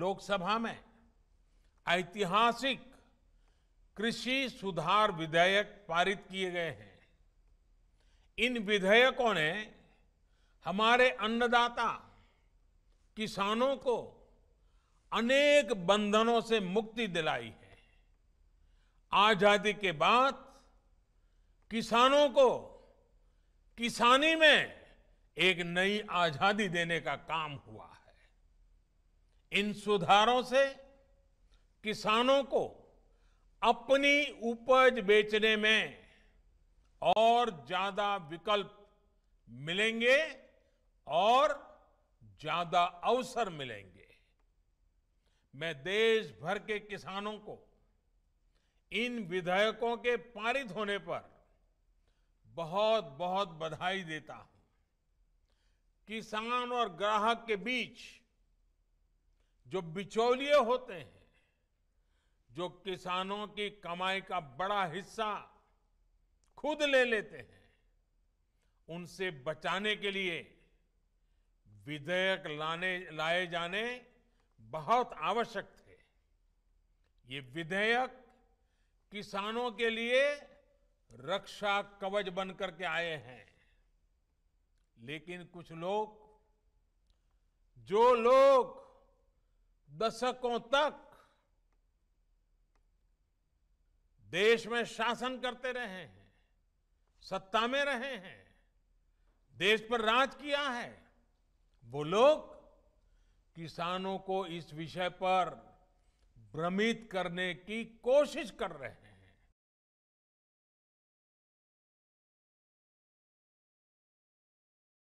लोकसभा में ऐतिहासिक कृषि सुधार विधेयक पारित किए गए हैं इन विधेयकों ने हमारे अन्नदाता किसानों को अनेक बंधनों से मुक्ति दिलाई है आजादी के बाद किसानों को किसानी में एक नई आजादी देने का काम हुआ है इन सुधारों से किसानों को अपनी उपज बेचने में और ज्यादा विकल्प मिलेंगे और ज्यादा अवसर मिलेंगे मैं देश भर के किसानों को इन विधेयकों के पारित होने पर बहुत बहुत बधाई देता हूं किसान और ग्राहक के बीच जो बिचौलिए होते हैं जो किसानों की कमाई का बड़ा हिस्सा खुद ले लेते हैं उनसे बचाने के लिए विधेयक लाने लाए जाने बहुत आवश्यक थे ये विधेयक किसानों के लिए रक्षा कवच बनकर के आए हैं लेकिन कुछ लोग जो लोग दशकों तक देश में शासन करते रहे हैं सत्ता में रहे हैं देश पर राज किया है वो लोग किसानों को इस विषय पर भ्रमित करने की कोशिश कर रहे हैं